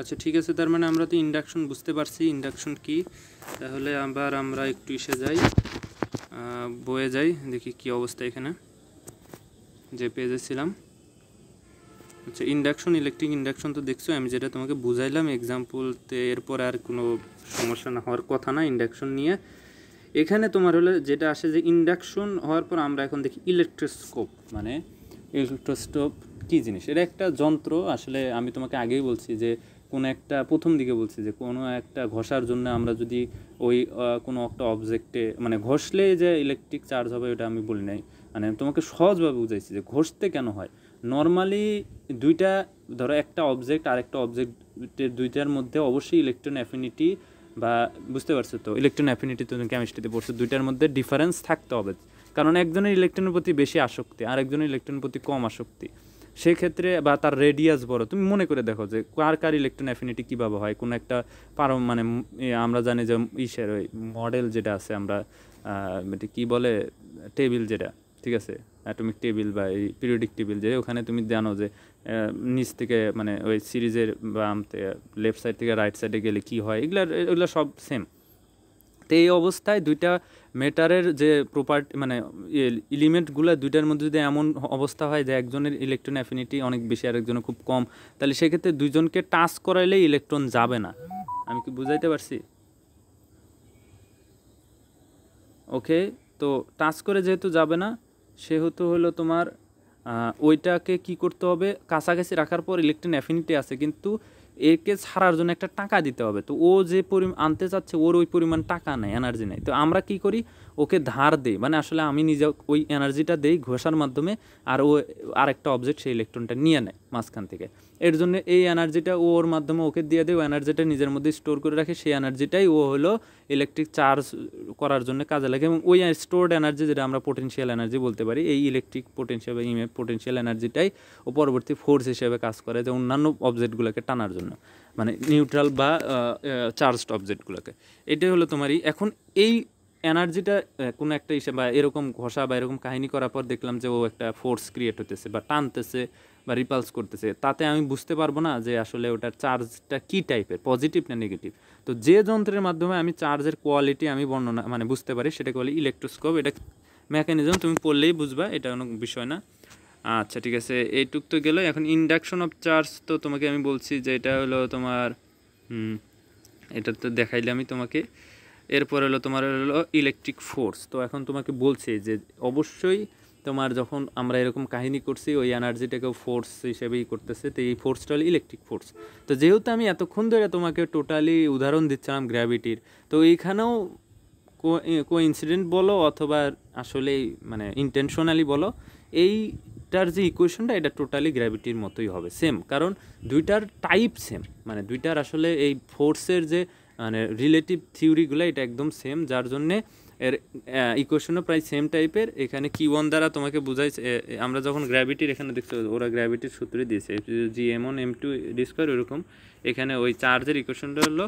আচ্ছা ঠিক আছে তার মানে আমরা তো ইন্ডাকশন বুঝতে পারছি ইন্ডাকশন কি তাহলে আবার আমরা একটু এসে যাই বয়ে যাই দেখি কি অবস্থা এখানে যে পেজে ছিলাম আচ্ছা ইন্ডাকশন ইলেকট্রিক ইন্ডাকশন তো দেখছো আমি যেটা তোমাকে বুঝাইলাম এক্সাম্পলতে এরপর আর কোনো সমস্যা না হওয়ার কথা না ইন্ডাকশন নিয়ে এখানে তোমার হলে যেটা আসে যে ইন্ডাকশন হওয়ার পর আমরা এখন দেখি ইলেকট্রোস্কোপ মানে ইলেকট্রোস্কোপ কী জিনিস এটা একটা যন্ত্র আসলে আমি তোমাকে আগেই বলছি যে কোনো একটা প্রথম দিকে বলছি যে কোনো একটা ঘষার জন্য আমরা যদি ওই কোনো একটা অবজেক্টে মানে ঘষলে যে ইলেকট্রিক চার্জ হবে ওটা আমি বলি নাই মানে তোমাকে সহজভাবে বুঝাইছি যে ঘষতে কেন হয় নর্মালি দুইটা ধরো একটা অবজেক্ট আর একটা অবজেক্টের দুইটার মধ্যে অবশ্যই ইলেকট্রন অ্যাফিনিটি বা বুঝতে পারছো তো ইলেকট্রন অ্যাফিনিটি তুমি কেমিস্ট্রিতে পড়ছো দুইটার মধ্যে ডিফারেন্স থাকতে হবে কারণ একজনের ইলেকট্রনের প্রতি বেশি আসক্তি আর একজনের ইলেকট্রনের প্রতি কম আসক্তি সেক্ষেত্রে বা তার রেডিয়াস বড় তুমি মনে করে দেখো যে কার কার ইলেকট্রন অ্যাফিনিটি কীভাবে হয় কোনো একটা পার মানে আমরা জানি যে ইসের ওই মডেল যেটা আছে আমরা এটি কী বলে টেবিল যেটা ঠিক আছে অ্যাটমিক টেবিল বা এই পিরিয়ডিক টেবিল যে ওখানে তুমি জানো যে নিচ থেকে মানে ওই সিরিজের বা লেফট সাইড থেকে রাইট সাইডে গেলে কী হয় এগুলো এগুলো সব সেম তো এই অবস্থায় দুইটা মেটারের যে প্রপার্টি মানে এলিমেন্টগুলো ইয়ে, দুইটার মধ্যে যদি এমন অবস্থা হয় যে একজনের ইলেকট্রন অ্যাফিনিটি অনেক বেশি আর একজনের খুব কম তাহলে সেক্ষেত্রে দুইজনকে টাচ করাইলে ইলেকট্রন যাবে না আমি কি বুঝাইতে পারছি ওকে তো টাচ করে যেহেতু যাবে না সেহেতু হলো তোমার ওইটাকে কি করতে হবে কাছাকাছি রাখার পর ইলেকট্রন অ্যাফিনিটি আছে কিন্তু একে ছাড়ার জন্য একটা টাকা দিতে হবে তো ও যে পরিমাণ আনতে চাচ্ছে ওর ওই পরিমাণ টাকা নেই এনার্জি নেই তো আমরা কি করি ওকে ধার দেই মানে আসলে আমি নিজে ওই এনার্জিটা দেই ঘোষার মাধ্যমে আর ও আরেকটা অবজেক্ট সেই ইলেকট্রনটা নিয়ে নেয় মাঝখান থেকে এর জন্য এই এনার্জিটা ওর মাধ্যমে ওকে দিয়ে দেয় ও এনার্জিটা নিজের মধ্যে স্টোর করে রাখে সেই এনার্জিটাই ও হলো ইলেকট্রিক চার্জ করার জন্য কাজে লাগে এবং ওই স্টোর্ড এনার্জি যেটা আমরা পোটেনশিয়াল এনার্জি বলতে পারি এই ইলেকট্রিক পোটেনশিয়াল বা ইমে পোটেনশিয়াল এনার্জিটাই ও পরবর্তী ফোর্স হিসেবে কাজ করে যে অন্যান্য অবজেক্টগুলোকে টানার জন্য মানে নিউট্রাল বা চার্জড অবজেক্টগুলোকে এটাই হলো তোমারই এখন এই এনার্জিটা কোনো একটা ইসে বা এরকম ঘষা বা এরকম কাহিনী করার পর দেখলাম যে ও একটা ফোর্স ক্রিয়েট হতেছে বা টানতেছে বা রিপালস করতেছে তাতে আমি বুঝতে পারবো না যে আসলে ওটার চার্জটা কী টাইপের পজিটিভ না নেগেটিভ তো যে যন্ত্রের মাধ্যমে আমি চার্জের কোয়ালিটি আমি বর্ণনা মানে বুঝতে পারি সেটাকে বলে ইলেকট্রোস্কোপ এটা মেকানিজম তুমি পড়লেই বুঝবা এটা কোনো বিষয় না আচ্ছা ঠিক আছে এইটুক তো গেলো এখন ইন্ডাকশন অফ চার্জ তো তোমাকে আমি বলছি যে এটা হলো তোমার এটা তো দেখাইলে আমি তোমাকে এরপর হলো তোমার হলো ইলেকট্রিক ফোর্স তো এখন তোমাকে বলছে যে অবশ্যই তোমার যখন আমরা এরকম কাহিনী করছি ওই এনার্জিটাকেও ফোর্স হিসেবেই করতেছে তো এই ফোর্সটা হলো ইলেকট্রিক ফোর্স তো যেহেতু আমি এতক্ষণ ধরে তোমাকে টোটালি উদাহরণ দিচ্ছিলাম গ্র্যাভিটির তো এইখানেও কো ইনসিডেন্ট বলো অথবা আসলে মানে ইন্টেনশনালি বলো এইটার যে ইকুয়েশনটা এটা টোটালি গ্র্যাভিটির মতোই হবে সেম কারণ দুইটার টাইপ সেম মানে দুইটার আসলে এই ফোর্সের যে মানে রিলেটিভ থিওরিগুলো এটা একদম সেম যার জন্যে এর ইকুয়েশনও প্রায় সেম টাইপের এখানে কি ওয়ান দ্বারা তোমাকে বোঝাই আমরা যখন গ্র্যাভিটির এখানে দেখছো ওরা গ্র্যাভিটির সূত্রে দিয়েছে G M one M two d square ওরকম এখানে ওই চার্জের ইকুয়েশনটা হলো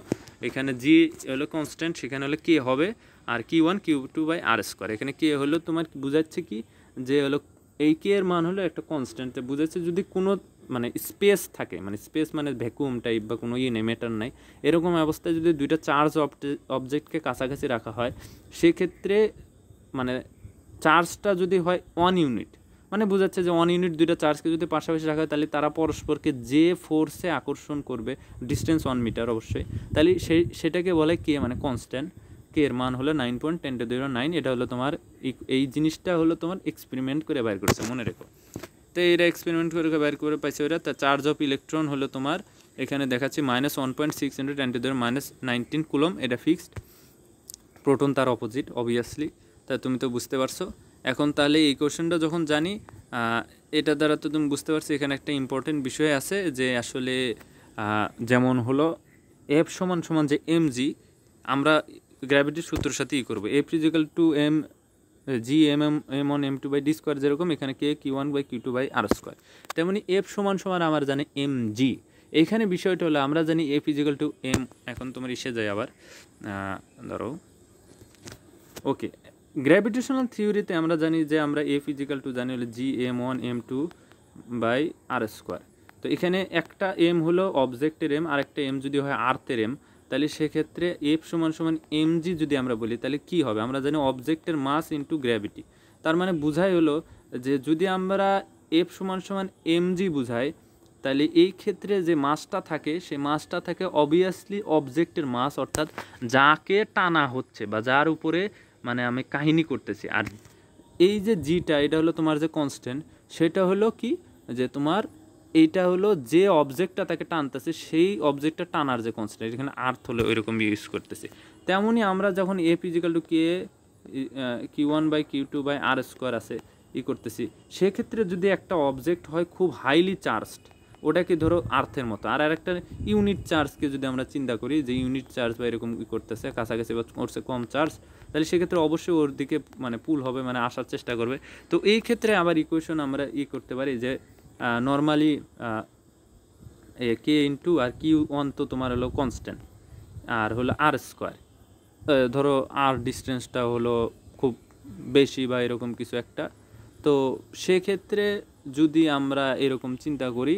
এখানে জি হলো কনস্ট্যান্ট সেখানে হলো কে হবে আর কি one Q two by R square এখানে কে হলো তোমার বোঝাচ্ছে কি যে হলো এই কে এর মান হলো একটা কনস্ট্যান্ট বুঝাচ্ছে যদি কোনো মানে স্পেস থাকে মানে স্পেস মানে ভ্যাকুম টাইপ বা কোনো ইয়ে নেই মেটার নাই এরকম অবস্থায় যদি দুইটা চার্জ অবজেক্টকে কাছাকাছি রাখা হয় সেক্ষেত্রে মানে চার্জটা যদি হয় ওয়ান ইউনিট মানে বোঝাচ্ছে যে ওয়ান ইউনিট দুইটা চার্জকে যদি পাশাপাশি রাখা হয় তাহলে তারা পরস্পরকে যে ফোর্সে আকর্ষণ করবে ডিস্টেন্স ওয়ান মিটার অবশ্যই তাহলে সেই সেটাকে বলে কে মানে কনস্ট্যান্ট কে এর মান হলো nine point ten two zero nine এটা হলো তোমার এই জিনিসটা হলো তোমার এক্সপেরিমেন্ট করে বাইর করছে মনে রেখো তো এইটা এক্সপেরিমেন্ট করে বের করে পাইছে ওরা তা চার্জ অফ ইলেকট্রন হলো তোমার এখানে দেখাচ্ছি minus one point six hundred anti two minus nineteen coulomb এটা ফিক্সড প্রোটন তার অপোজিট অবভিয়াসলি তা তুমি তো বুঝতে পারছো এখন তাহলে এই কোয়েশনটা যখন জানি এটা দ্বারা তো তুমি বুঝতে পারছো এখানে একটা ইম্পর্টেন্ট বিষয় আছে যে আসলে যেমন হলো এফ সমান সমান যে এম জি আমরা গ্র্যাভিটির সূত্রের সাথেই করবো F is equal to M G M M M one M two by D square যেরকম এখানে K Q one by Q two by R square তেমনি এফ সমান সমান আমার জানে এম জি এখানে বিষয়টা হলো আমরা জানি এফ ইজিক্যাল টু এম এখন তোমার ইসে যায় আবার ধরো ওকে গ্র্যাভিটেশনাল থিওরিতে আমরা জানি যে আমরা এফ ইজিক্যাল টু জানি হলো G M one M two by R square তো এখানে একটা এম হলো অবজেক্টের এম আর একটা এম যদি হয় আর্থের এম তাহলে সেক্ষেত্রে এফ সমান সমান জি যদি আমরা বলি তাহলে কি হবে আমরা জানি অবজেক্টের মাস ইন্টু গ্র্যাভিটি তার মানে বোঝাই হলো যে যদি আমরা এফ সমান সমান এম জি বুঝাই তাহলে এই ক্ষেত্রে যে মাসটা থাকে সে মাসটা থাকে অবভিয়াসলি অবজেক্টের মাস অর্থাৎ যাকে টানা হচ্ছে বা যার উপরে মানে আমি কাহিনী করতেছি আর এই যে জিটা এটা হলো তোমার যে কনস্ট্যান্ট সেটা হলো কি যে তোমার এইটা হলো যে অবজেক্টটা তাকে টানতেছে সেই অবজেক্টটা টানার যে কনসেপ্ট এখানে আর্থ হলে রকম ইউজ করতেছে তেমনই আমরা যখন এ F is equal to K Q one by Q two by R square আছে ই করতেছি সেক্ষেত্রে যদি একটা অবজেক্ট হয় খুব হাইলি চার্জড ওটাকে ধরো আর্থের মতো আর আরেকটা ইউনিট চার্জকে যদি আমরা চিন্তা করি যে ইউনিট চার্জ বা এরকম ই করতেছে কাছাকাছি বা করছে কম চার্জ তাহলে সেক্ষেত্রে অবশ্যই ওর দিকে মানে পুল হবে মানে আসার চেষ্টা করবে তো এই ক্ষেত্রে আবার ইকুয়েশন আমরা ই করতে পারি যে normally E K into R Q one তো তোমার হলো কনস্ট্যান্ট আর হলো আর স্কোয়ার ধরো আর ডিস্টেন্সটা হলো খুব বেশি বা এরকম কিছু একটা তো সেক্ষেত্রে যদি আমরা এরকম চিন্তা করি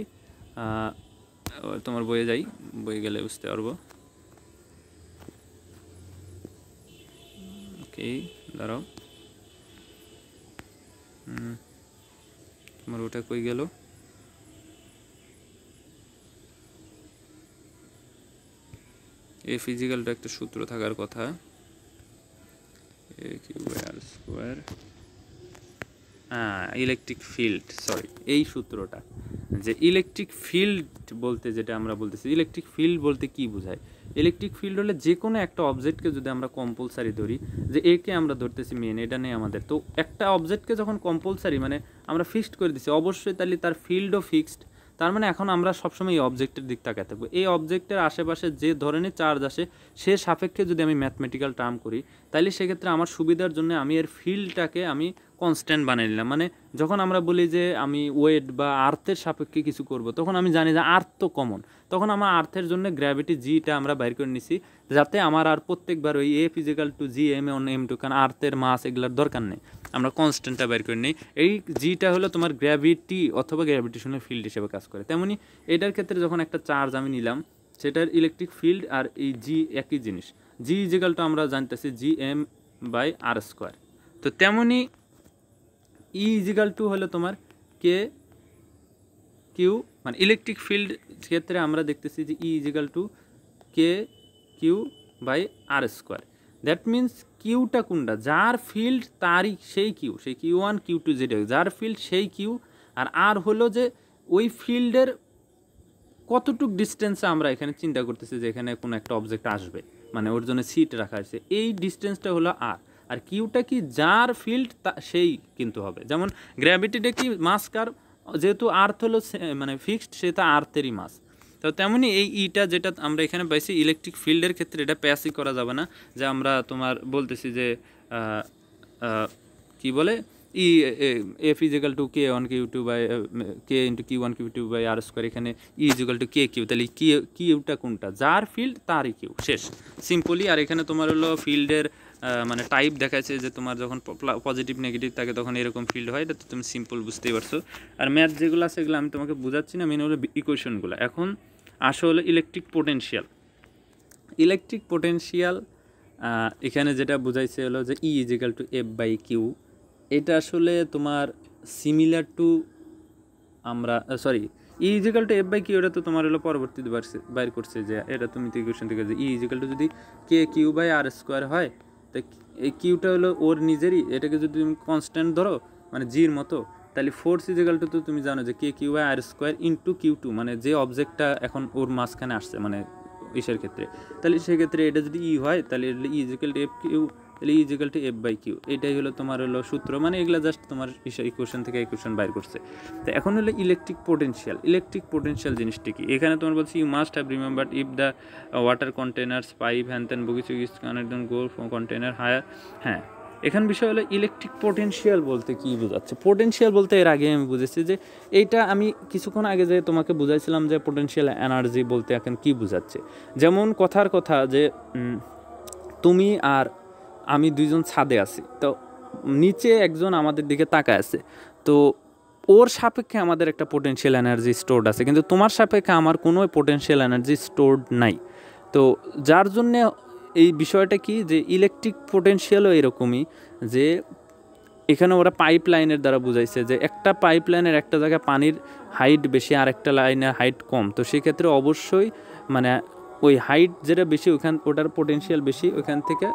তোমার বইয়ে যাই বই গেলে বুঝতে পারবো ওকে দাঁড়াও তোমার ওটা কই গেল এ ফিজিক্যালটা একটা সূত্র থাকার কথা E Q electric field sorry এই সূত্রটা যে ইলেকট্রিক ফিল্ড বলতে যেটা আমরা বলতেছি ইলেকট্রিক ফিল্ড বলতে কি বোঝায় ইলেকট্রিক ফিল্ড হলে যে কোনো একটা অবজেক্টকে যদি আমরা কম্পালসারি ধরি যে একে আমরা ধরতেছি মেন এটা নেই আমাদের তো একটা অবজেক্টকে যখন কম্পালসারি মানে আমরা ফিক্সড করে দিছি অবশ্যই তাহলে তার ফিল্ডও ফিক্সড তার মানে এখন আমরা সবসময় এই অবজেক্টের দিক তাকায় থাকবো এই অবজেক্টের আশেপাশে যে ধরনের চার্জ আসে সে সাপেক্ষে যদি আমি ম্যাথমেটিক্যাল টার্ম করি তাহলে সেক্ষেত্রে আমার সুবিধার জন্য আমি এর ফিল্ডটাকে আমি কনস্ট্যান্ট বানিয়ে নিলাম মানে যখন আমরা বলি যে আমি ওয়েট বা আর্থের সাপেক্ষে কিছু করব তখন আমি জানি যে আর্থ তো কমন তখন আমার আর্থের জন্য গ্র্যাভিটি জিটা আমরা বাইর করে নিছি যাতে আমার আর প্রত্যেকবার ওই এ F is equal to G M one M two কারণ আর্থের মাস এগুলোর দরকার নেই আমরা কনস্ট্যান্টটা বাইর করে নিই এই জিটা হলো তোমার গ্র্যাভিটি অথবা গ্র্যাভিটেশনের ফিল্ড হিসেবে কাজ করে তেমনি এটার ক্ষেত্রে যখন একটা চার্জ আমি নিলাম সেটার ইলেকট্রিক ফিল্ড আর এই জি একই জিনিস জি ইজিক্যালটা আমরা জানতেছি G M by R square তো তেমনই ই ইজিক্যাল টু হলো তোমার কে কিউ মানে ইলেকট্রিক ফিল্ড ক্ষেত্রে আমরা দেখতেছি যে E is equal to K Q by R square that means কিউটা কোনটা যার ফিল্ড তারই সেই কিউ সেই কিউ ওয়ান কিউ টু যেটা যার ফিল্ড সেই কিউ আর আর হলো যে ওই ফিল্ডের কতটুক ডিস্টেন্সে আমরা এখানে চিন্তা করতেছি যে এখানে কোনো একটা অবজেক্ট আসবে মানে ওর জন্য সিট রাখা আছে এই ডিস্টেন্সটা হলো আর আর কিউটা কি যার ফিল্ড তা সেই কিন্তু হবে যেমন গ্র্যাভিটিটা কি মাস কার যেহেতু আর্থ হলো মানে ফিক্সড সেটা আর্থেরই মাস তো তেমনি এই ইটা যেটা আমরা এখানে পাইছি ইলেকট্রিক ফিল্ডের ক্ষেত্রে এটা প্যাসই করা যাবে না যে আমরা তোমার বলতেছি যে কি বলে E F is equal to K one Q two by K into Q one Q two by R square এখানে E is equal to K Q তাহলে কি কিউটা কোনটা যার ফিল্ড তারই কিউ শেষ সিম্পলি আর এখানে তোমার হলো ফিল্ডের মানে টাইপ দেখাচ্ছে যে তোমার যখন পজিটিভ নেগেটিভ থাকে তখন এরকম ফিল্ড হয় এটা তো তুমি সিম্পল বুঝতেই পারছো আর ম্যাথ যেগুলো আছে এগুলো আমি তোমাকে বোঝাচ্ছি না মেন হলো ইকুয়েশনগুলো এখন আসো হলো ইলেকট্রিক পোটেনশিয়াল ইলেকট্রিক পোটেনশিয়াল এখানে যেটা বুঝাইছে হলো যে E is equal to F by Q এটা আসলে তোমার সিমিলার টু আমরা sorry E is equal to F by Q এটা তো তোমার হলো পরবর্তীতে বাইর করছে যে এটা তুমি তো ইকুয়েশন থেকে যে ই ইজিক্যাল টু যদি K Q by R square হয় তা এই কিউটা হলো ওর নিজেরই এটাকে যদি তুমি কনস্ট্যান্ট ধরো মানে জির মতো তাহলে ফোর্স ইজিক্যাল টু তো তুমি জানো যে K Q I R square into Q two মানে যে অবজেক্টটা এখন ওর মাঝখানে আসছে মানে ইসের ক্ষেত্রে তাহলে সেক্ষেত্রে এটা যদি ই e হয় তাহলে ইজিক্যাল এফ কিউ তাহলে is to F by Q এটাই হলো তোমার হলো সূত্র মানে এগুলো জাস্ট তোমার ইকুয়েশন থেকে ইকুয়েশন বাইর করছে তো এখন হলো ইলেকট্রিক পোটেনশিয়াল ইলেকট্রিক পোটেনশিয়াল জিনিসটি কি এখানে তোমার বলছি you must have remember if the water containers pipe হ্যান ত্যান বগিচু ইস কানেকশন গোল কন্টেনার হায়ার হ্যাঁ এখান বিষয় হলো ইলেকট্রিক পটেনশিয়াল বলতে কী বোঝাচ্ছে পোটেনশিয়াল বলতে এর আগে আমি বুঝেছি যে এইটা আমি কিছুক্ষণ আগে যে তোমাকে বুঝাইছিলাম যে পটেনশিয়াল এনার্জি বলতে এখন কী বোঝাচ্ছে যেমন কথার কথা যে তুমি আর আমি দুইজন ছাদে আছি তো নিচে একজন আমাদের দিকে তাকায় আছে তো ওর সাপেক্ষে আমাদের একটা পোটেনশিয়াল এনার্জি স্টোর্ড আছে কিন্তু তোমার সাপেক্ষে আমার কোনো পোটেনশিয়াল এনার্জি স্টোর্ড নাই তো যার জন্যে এই বিষয়টা কি যে ইলেকট্রিক পোটেনশিয়ালও এরকমই যে এখানে ওরা পাইপ লাইনের দ্বারা বুঝাইছে যে একটা পাইপ লাইনের একটা জায়গায় পানির হাইট বেশি আর একটা লাইনের হাইট কম তো সেক্ষেত্রে অবশ্যই মানে ওই হাইট যেটা বেশি ওখান ওটার পোটেনশিয়াল বেশি ওইখান থেকে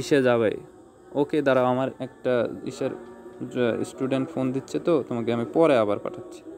ইসে যাবে ওকে দাঁড়াও আমার একটা ইসের স্টুডেন্ট ফোন দিচ্ছে তো তোমাকে আমি পরে আবার পাঠাচ্ছি